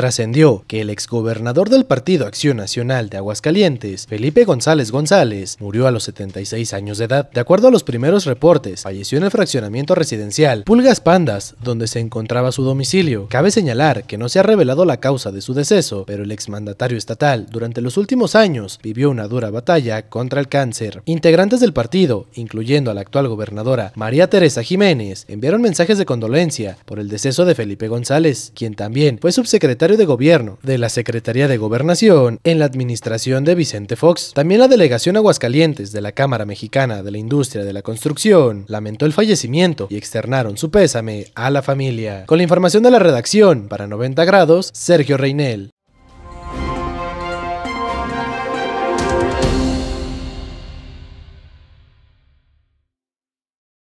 Trascendió que el exgobernador del Partido Acción Nacional de Aguascalientes, Felipe González González, murió a los 76 años de edad. De acuerdo a los primeros reportes, falleció en el fraccionamiento residencial Pulgas Pandas, donde se encontraba su domicilio. Cabe señalar que no se ha revelado la causa de su deceso, pero el exmandatario estatal durante los últimos años vivió una dura batalla contra el cáncer. Integrantes del partido, incluyendo a la actual gobernadora María Teresa Jiménez, enviaron mensajes de condolencia por el deceso de Felipe González, quien también fue subsecretario de Gobierno de la Secretaría de Gobernación en la administración de Vicente Fox. También la delegación Aguascalientes de la Cámara Mexicana de la Industria de la Construcción lamentó el fallecimiento y externaron su pésame a la familia. Con la información de la redacción para 90 grados, Sergio Reinel.